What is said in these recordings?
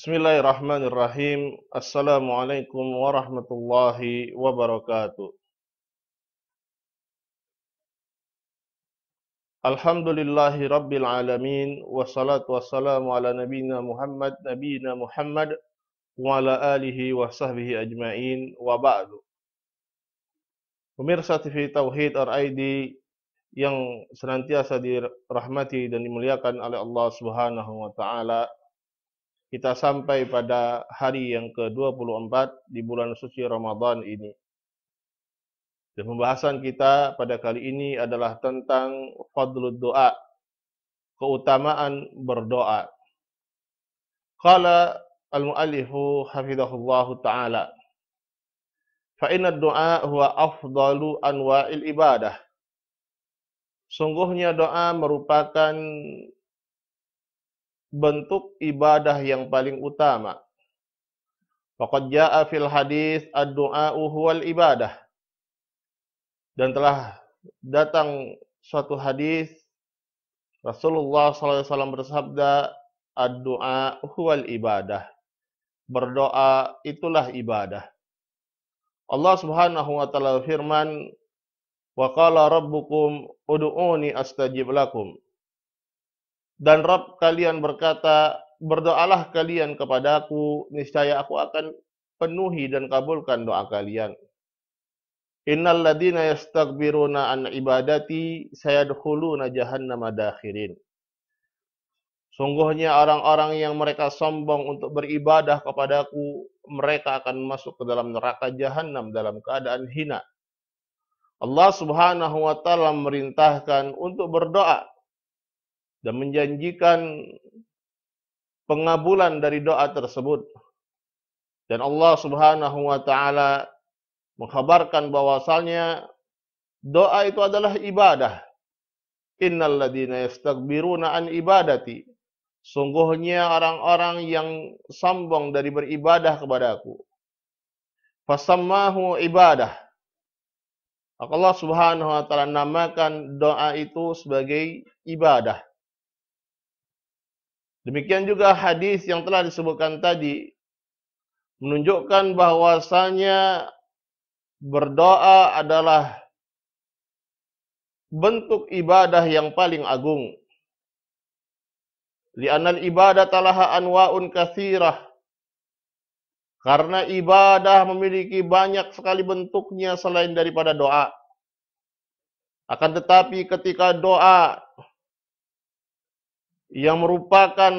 Bismillahirrahmanirrahim. Assalamualaikum warahmatullahi wabarakatuh. Alhamdulillahi rabbil alamin wassalatu wassalamu ala nabina Muhammad nabina Muhammad wa ala alihi wa sahbihi ajmain wa ba'du. Pemirsa TV Tauhid RID yang senantiasa dirahmati dan dimuliakan oleh Allah Subhanahu wa taala kita sampai pada hari yang ke-24 di bulan suci Ramadan ini. Dan pembahasan kita pada kali ini adalah tentang fadlul doa, keutamaan berdoa. Qala al-muallifu hafizahullah ta'ala. inna doa huwa afdalu anwa'il ibadah. Sungguhnya doa merupakan bentuk ibadah yang paling utama. Faqad jaa fil hadis ad-du'a huwal ibadah. Dan telah datang suatu hadis Rasulullah SAW bersabda ad-du'a huwal ibadah. Berdoa itulah ibadah. Allah Subhanahu wa taala firman wa qala rabbukum ud'uni astajib lakum dan Rabb kalian berkata, berdoalah kalian kepadaku, niscaya aku akan penuhi dan kabulkan doa kalian. Innal ladina yastakbiruna an ibadati sayadkhuluna jahannama dakhirin. Sungguhnya orang-orang yang mereka sombong untuk beribadah kepadaku, mereka akan masuk ke dalam neraka jahanam dalam keadaan hina. Allah Subhanahu wa taala merintahkan untuk berdoa dan menjanjikan pengabulan dari doa tersebut. Dan Allah Subhanahu wa taala mengkhabarkan bahwasanya doa itu adalah ibadah. Innal ladzina yastakbiruna an ibadati. Sungguhnya orang-orang yang sombong dari beribadah kepadaku. Fasammahu ibadah. Allah Subhanahu wa taala namakan doa itu sebagai ibadah. Demikian juga hadis yang telah disebutkan tadi menunjukkan bahwasanya berdoa adalah bentuk ibadah yang paling agung. Li'anal ibadah laha anwa'un kathirah. Karena ibadah memiliki banyak sekali bentuknya selain daripada doa. Akan tetapi ketika doa yang merupakan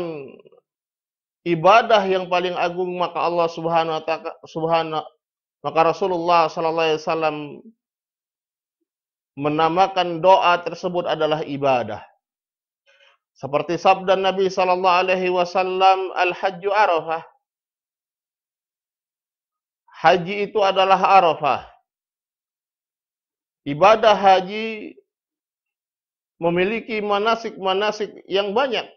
ibadah yang paling agung maka Allah Subhanahu wa taala subhanahu maka Rasulullah sallallahu alaihi wasallam menamakan doa tersebut adalah ibadah. Seperti sabda Nabi sallallahu alaihi wasallam al-hajju arafah. Haji itu adalah arafah. Ibadah haji memiliki manasik-manasik yang banyak.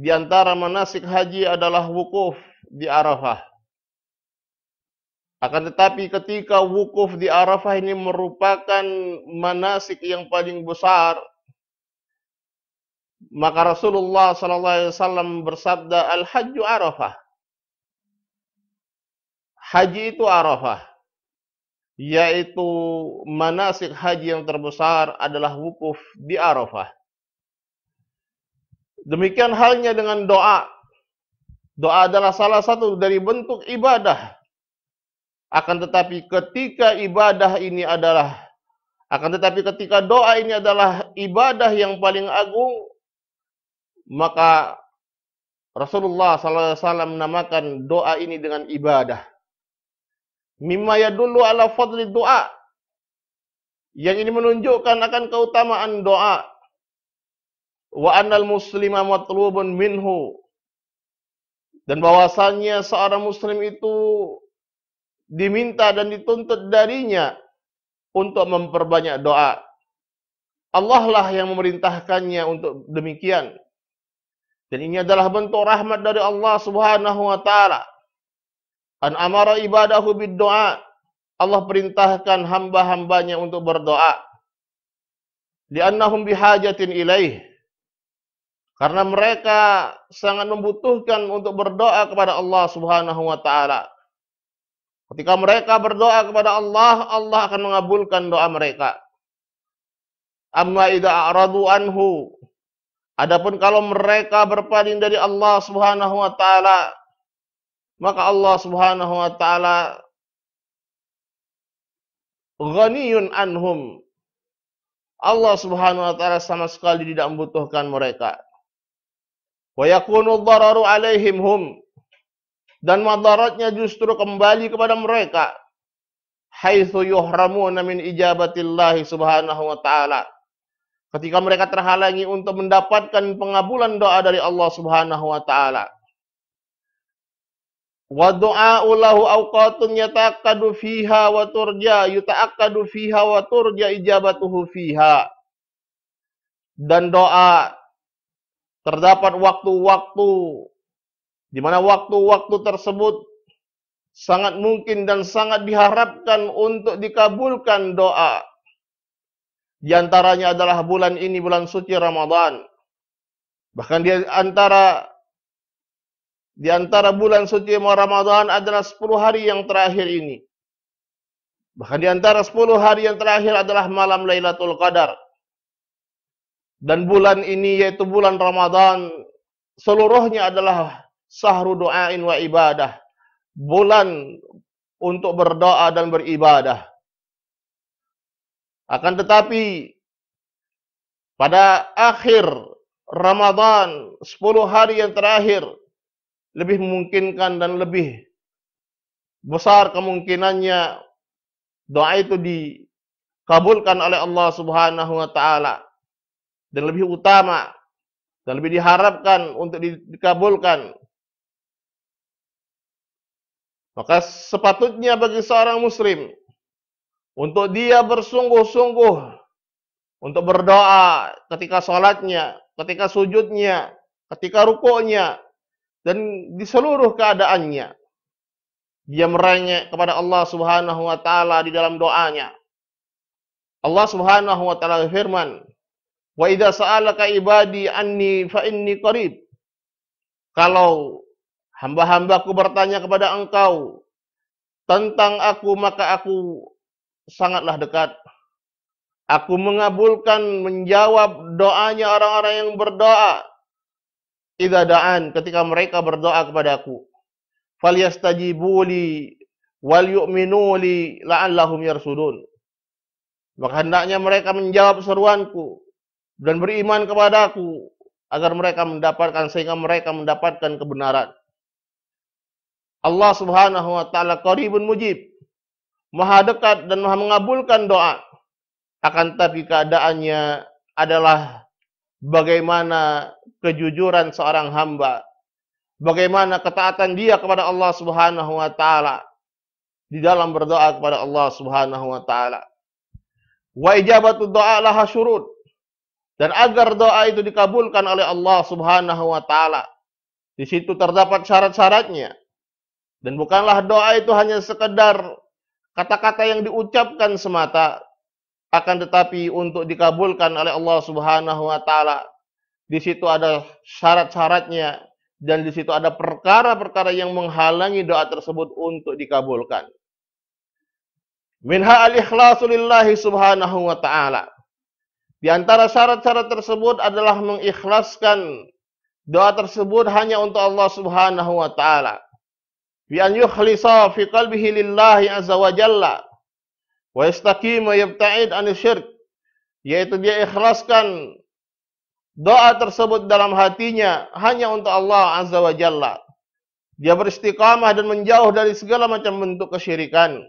Di antara manasik haji adalah wukuf di Arafah. Akan tetapi ketika wukuf di Arafah ini merupakan manasik yang paling besar, maka Rasulullah SAW bersabda al-hajju Arafah. Haji itu Arafah yaitu manasik haji yang terbesar adalah wukuf di Arafah. Demikian halnya dengan doa. Doa adalah salah satu dari bentuk ibadah. Akan tetapi ketika ibadah ini adalah akan tetapi ketika doa ini adalah ibadah yang paling agung maka Rasulullah SAW menamakan doa ini dengan ibadah. Mimma yadullu ala fadli doa. Yang ini menunjukkan akan keutamaan doa. Wa annal muslima matlubun minhu. Dan bahwasannya seorang muslim itu diminta dan dituntut darinya untuk memperbanyak doa. Allah lah yang memerintahkannya untuk demikian. Dan ini adalah bentuk rahmat dari Allah Subhanahu wa taala. An amara ibadahu bid doa. Allah perintahkan hamba-hambanya untuk berdoa. di Liannahum bihajatin ilaih. Karena mereka sangat membutuhkan untuk berdoa kepada Allah Subhanahu wa taala. Ketika mereka berdoa kepada Allah, Allah akan mengabulkan doa mereka. Amma idza a'radu anhu. Adapun kalau mereka berpaling dari Allah Subhanahu wa taala, maka Allah Subhanahu wa taala ghaniyun anhum. Allah Subhanahu wa taala sama sekali tidak membutuhkan mereka. Wa yakunu dhararu alaihim hum. Dan madaratnya justru kembali kepada mereka. Haitsu yuhramuna min ijabatillahi Subhanahu wa taala. Ketika mereka terhalangi untuk mendapatkan pengabulan doa dari Allah Subhanahu wa taala wa du'a'u lahu awqatun yata'akkadu fiha wa turja yuta'akkadu fiha wa turja ijabatuhu fiha dan doa terdapat waktu-waktu di mana waktu-waktu tersebut sangat mungkin dan sangat diharapkan untuk dikabulkan doa di antaranya adalah bulan ini bulan suci Ramadan bahkan di antara di antara bulan suci Ramadan adalah 10 hari yang terakhir ini. Bahkan di antara 10 hari yang terakhir adalah malam Lailatul Qadar. Dan bulan ini yaitu bulan Ramadan seluruhnya adalah sahru doain wa ibadah. Bulan untuk berdoa dan beribadah. Akan tetapi pada akhir Ramadan 10 hari yang terakhir lebih memungkinkan dan lebih besar kemungkinannya doa itu dikabulkan oleh Allah Subhanahu wa taala dan lebih utama dan lebih diharapkan untuk dikabulkan. Maka sepatutnya bagi seorang muslim untuk dia bersungguh-sungguh untuk berdoa ketika sholatnya, ketika sujudnya, ketika rukuknya, dan di seluruh keadaannya dia merengek kepada Allah Subhanahu wa taala di dalam doanya. Allah Subhanahu wa taala firman, "Wa idza sa'alaka ibadi anni fa inni qarib." Kalau hamba-hambaku bertanya kepada engkau tentang aku maka aku sangatlah dekat. Aku mengabulkan menjawab doanya orang-orang yang berdoa idza da'an ketika mereka berdoa kepadaku falyastajibuli wal yu'minu li la'allahum yarsudun maka hendaknya mereka menjawab seruanku dan beriman kepadaku agar mereka mendapatkan sehingga mereka mendapatkan kebenaran Allah Subhanahu wa taala qaribun mujib maha dekat dan maha mengabulkan doa akan tapi keadaannya adalah bagaimana kejujuran seorang hamba, bagaimana ketaatan dia kepada Allah Subhanahu wa taala di dalam berdoa kepada Allah Subhanahu wa taala. Wa ijabatu doa laha syurut. Dan agar doa itu dikabulkan oleh Allah Subhanahu wa taala, di situ terdapat syarat-syaratnya. Dan bukanlah doa itu hanya sekedar kata-kata yang diucapkan semata, akan tetapi untuk dikabulkan oleh Allah Subhanahu wa taala di situ ada syarat-syaratnya, dan di situ ada perkara-perkara yang menghalangi doa tersebut untuk dikabulkan. Minha al-ikhlasu subhanahu wa ta'ala. Di antara syarat-syarat tersebut adalah mengikhlaskan doa tersebut hanya untuk Allah Subhanahu wa taala. Bi an yukhlisa fi qalbihi lillahi azza wa jalla wa yastaqima yabta'id an syirk yaitu dia ikhlaskan doa tersebut dalam hatinya hanya untuk Allah Azza wa Jalla. Dia beristiqamah dan menjauh dari segala macam bentuk kesyirikan.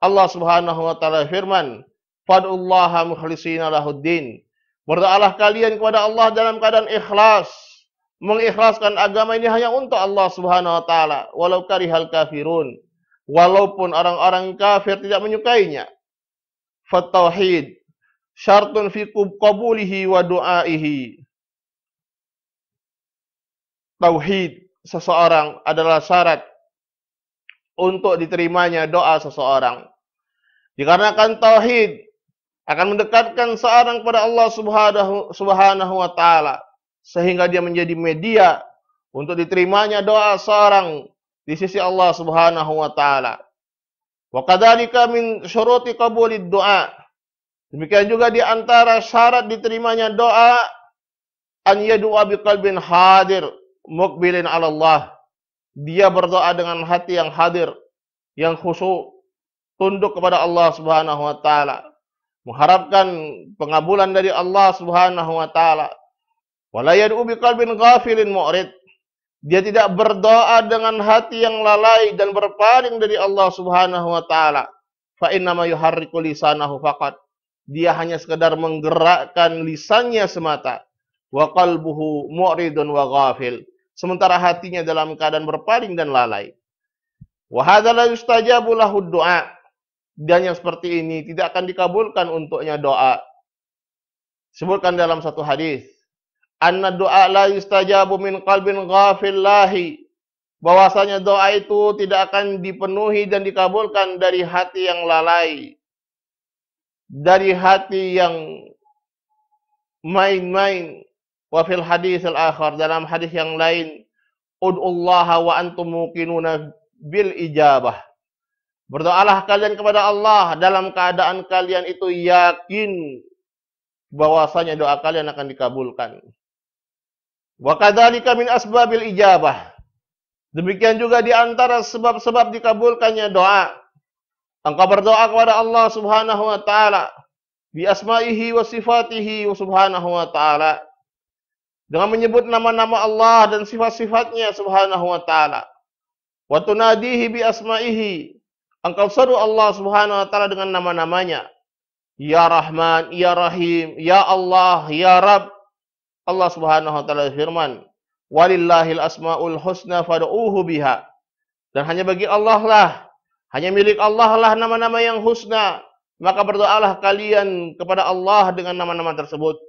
Allah Subhanahu wa taala firman, "Fad'ullaha mukhlishina lahuddin." Berdoalah kalian kepada Allah dalam keadaan ikhlas, mengikhlaskan agama ini hanya untuk Allah Subhanahu wa taala, walau karihal kafirun. Walaupun orang-orang kafir tidak menyukainya. Fatauhid syartun fi qabulihi wa du'aihi. Tauhid seseorang adalah syarat untuk diterimanya doa seseorang. Dikarenakan tauhid akan mendekatkan seorang kepada Allah Subhanahu Subhanahu wa taala sehingga dia menjadi media untuk diterimanya doa seorang di sisi Allah Subhanahu wa taala. Wa kadzalika min syuruti qabulid du'a Demikian juga di antara syarat diterimanya doa an yad'a biqalbin hadir mukbilin 'ala Allah. Dia berdoa dengan hati yang hadir, yang khusyuk, tunduk kepada Allah Subhanahu wa taala, mengharapkan pengabulan dari Allah Subhanahu wa taala. Wala yad'u biqalbin ghafilin mu'rid. Dia tidak berdoa dengan hati yang lalai dan berpaling dari Allah Subhanahu wa taala. Fa inna ma yuharriku lisanahu faqat dia hanya sekedar menggerakkan lisannya semata wa qalbuhu mu'ridun wa ghafil sementara hatinya dalam keadaan berpaling dan lalai wa hadzal yustajabu lahu du'a dan yang seperti ini tidak akan dikabulkan untuknya doa sebutkan dalam satu hadis anna du'a la yustajabu min qalbin ghafil lahi bahwasanya doa itu tidak akan dipenuhi dan dikabulkan dari hati yang lalai dari hati yang main-main wa fil hadis al dalam hadis yang lain ud'ullaha wa antum muqinuna bil ijabah berdoalah kalian kepada Allah dalam keadaan kalian itu yakin bahwasanya doa kalian akan dikabulkan wa kadzalika min asbabil ijabah demikian juga di antara sebab-sebab dikabulkannya doa Engkau berdoa kepada Allah Subhanahu wa taala bi asma'ihi wa sifatihi wa subhanahu wa taala dengan menyebut nama-nama Allah dan sifat-sifatnya subhanahu wa taala. Wa tunadihi bi asma'ihi. Engkau seru Allah Subhanahu wa taala dengan nama-namanya. Ya Rahman, Ya Rahim, Ya Allah, Ya Rab. Allah Subhanahu wa taala firman, "Walillahil asmaul husna Faduuhu biha." Dan hanya bagi Allah lah hanya milik Allah lah nama-nama yang husna. Maka berdoalah kalian kepada Allah dengan nama-nama tersebut.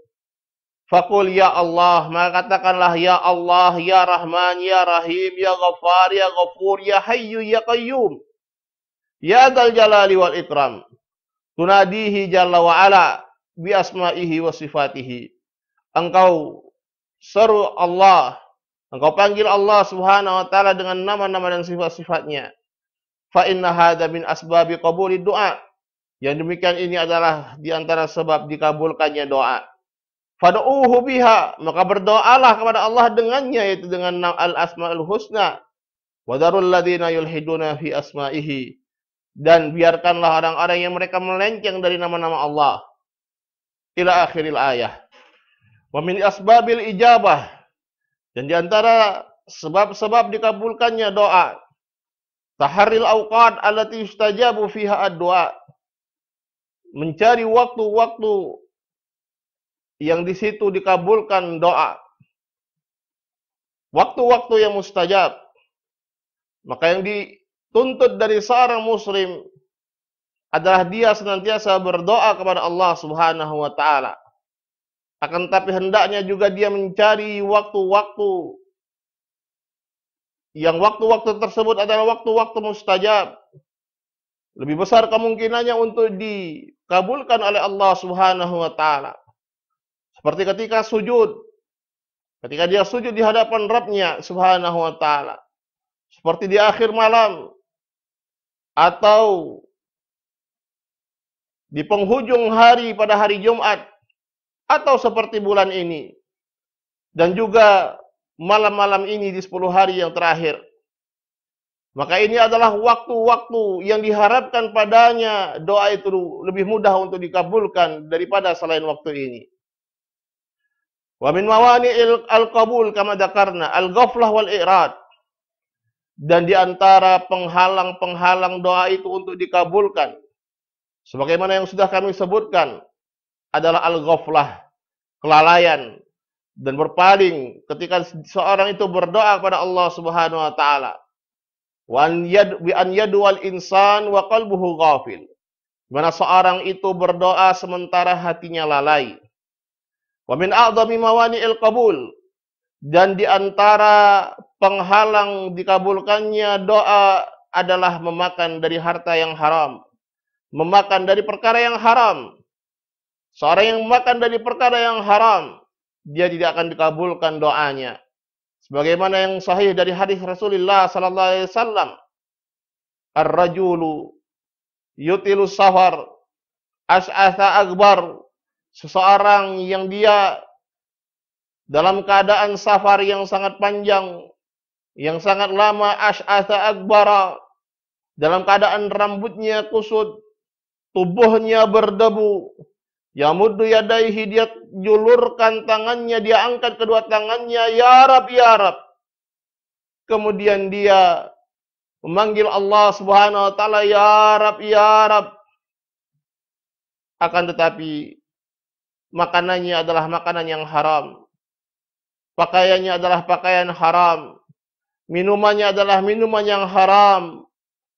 Fakul ya Allah, maka katakanlah ya Allah, ya Rahman, ya Rahim, ya Ghaffar, ya Ghafur, ya Hayyu, ya Qayyum. Ya Dal Jalali wal Ikram. Tunadihi Jalla wa Ala bi asma'ihi wa sifatihi. Engkau seru Allah, engkau panggil Allah Subhanahu wa taala dengan nama-nama dan sifat-sifatnya fa inna hadza min asbabi qabuli doa. Yang demikian ini adalah di antara sebab dikabulkannya doa. Fad'uhu biha, maka berdoalah kepada Allah dengannya yaitu dengan al-asmaul husna. Wadarul ladina yulhiduna fi asma'ihi. Dan biarkanlah orang-orang yang mereka melenceng dari nama-nama Allah. Ila akhiril ayah. Wa min asbabil ijabah. Dan di antara sebab-sebab dikabulkannya doa Taharil awqad alati yustajabu fiha ad-du'a. Mencari waktu-waktu yang di situ dikabulkan doa. Waktu-waktu yang mustajab. Maka yang dituntut dari seorang muslim adalah dia senantiasa berdoa kepada Allah Subhanahu wa taala. Akan tapi hendaknya juga dia mencari waktu-waktu yang waktu-waktu tersebut adalah waktu-waktu mustajab. Lebih besar kemungkinannya untuk dikabulkan oleh Allah Subhanahu wa taala. Seperti ketika sujud. Ketika dia sujud di hadapan Rabbnya Subhanahu wa taala. Seperti di akhir malam atau di penghujung hari pada hari Jumat atau seperti bulan ini. Dan juga malam-malam ini di 10 hari yang terakhir. Maka ini adalah waktu-waktu yang diharapkan padanya doa itu lebih mudah untuk dikabulkan daripada selain waktu ini. Wa min mawani al-qabul kama dakarna al-ghaflah wal irad. Dan di antara penghalang-penghalang doa itu untuk dikabulkan sebagaimana yang sudah kami sebutkan adalah al-ghaflah, kelalaian, dan berpaling ketika seorang itu berdoa kepada Allah Subhanahu wa taala. Wan yad bi an yadwal insan wa qalbuhu ghafil. Mana seorang itu berdoa sementara hatinya lalai. Wa min a'dhami mawani'il qabul dan di antara penghalang dikabulkannya doa adalah memakan dari harta yang haram, memakan dari perkara yang haram. Seorang yang makan dari perkara yang haram, dia tidak akan dikabulkan doanya. Sebagaimana yang sahih dari hadis Rasulullah sallallahu alaihi wasallam, ar-rajulu yutilu safar as'atha akbar seseorang yang dia dalam keadaan safar yang sangat panjang yang sangat lama as'atha akbara dalam keadaan rambutnya kusut tubuhnya berdebu yamuddu yadaihi dia Julurkan tangannya, dia angkat kedua tangannya, ya Rab, ya Rab. Kemudian dia memanggil Allah Subhanahu wa taala, ya Rab, ya Rab. Akan tetapi makanannya adalah makanan yang haram. Pakaiannya adalah pakaian haram. Minumannya adalah minuman yang haram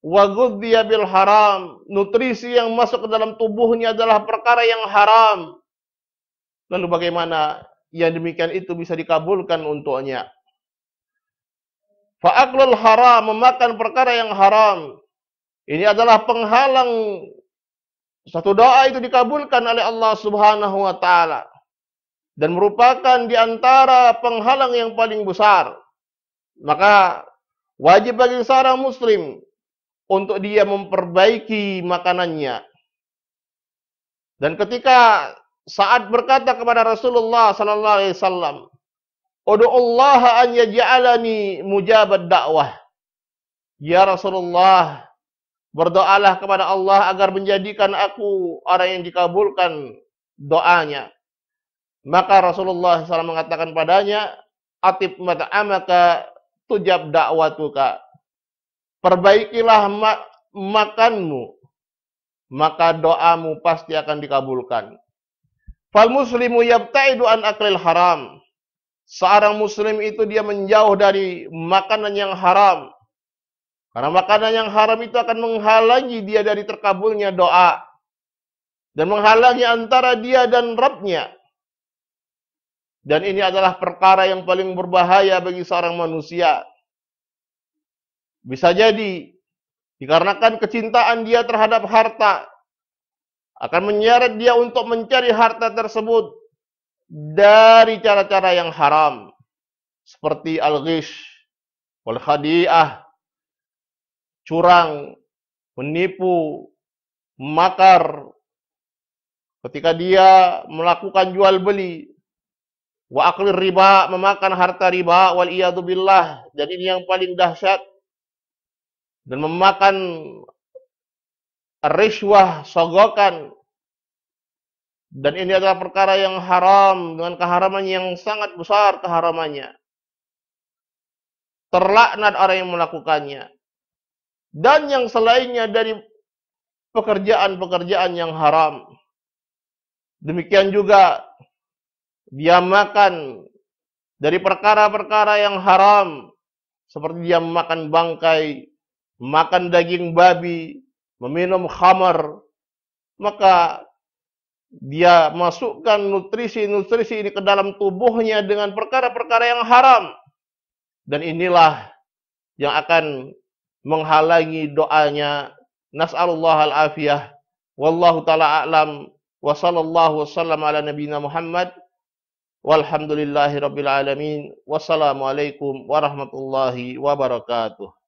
Wagudhiyabil bil haram nutrisi yang masuk ke dalam tubuhnya adalah perkara yang haram Lalu bagaimana yang demikian itu bisa dikabulkan untuknya? Fa'aklul haram, memakan perkara yang haram. Ini adalah penghalang satu doa itu dikabulkan oleh Allah Subhanahu wa taala dan merupakan di antara penghalang yang paling besar. Maka wajib bagi seorang muslim untuk dia memperbaiki makanannya. Dan ketika saat berkata kepada Rasulullah sallallahu alaihi wasallam, Allah an yaj'alani mujabad dakwah." Ya Rasulullah, berdoalah kepada Allah agar menjadikan aku orang yang dikabulkan doanya. Maka Rasulullah SAW mengatakan padanya, Atib mat'amaka tujab dakwatuka. Perbaikilah ma makanmu, maka doamu pasti akan dikabulkan. Fal muslimu yabta'idu an aklil haram. Seorang muslim itu dia menjauh dari makanan yang haram. Karena makanan yang haram itu akan menghalangi dia dari terkabulnya doa. Dan menghalangi antara dia dan Rabbnya. Dan ini adalah perkara yang paling berbahaya bagi seorang manusia. Bisa jadi, dikarenakan kecintaan dia terhadap harta, akan menyeret dia untuk mencari harta tersebut dari cara-cara yang haram seperti al-ghish wal khadi'ah curang menipu makar ketika dia melakukan jual beli wa aklir riba memakan harta riba wal iyadu billah jadi ini yang paling dahsyat dan memakan riswah, sogokan. Dan ini adalah perkara yang haram dengan keharaman yang sangat besar keharamannya. Terlaknat orang yang melakukannya. Dan yang selainnya dari pekerjaan-pekerjaan yang haram. Demikian juga dia makan dari perkara-perkara yang haram seperti dia makan bangkai, makan daging babi, meminum khamar, maka dia masukkan nutrisi-nutrisi ini ke dalam tubuhnya dengan perkara-perkara yang haram. Dan inilah yang akan menghalangi doanya. Nas'alullah al-afiyah. Wallahu ta'ala a'lam. Wa sallallahu sallam ala nabina Muhammad. Walhamdulillahi rabbil alamin. Wassalamualaikum warahmatullahi wabarakatuh.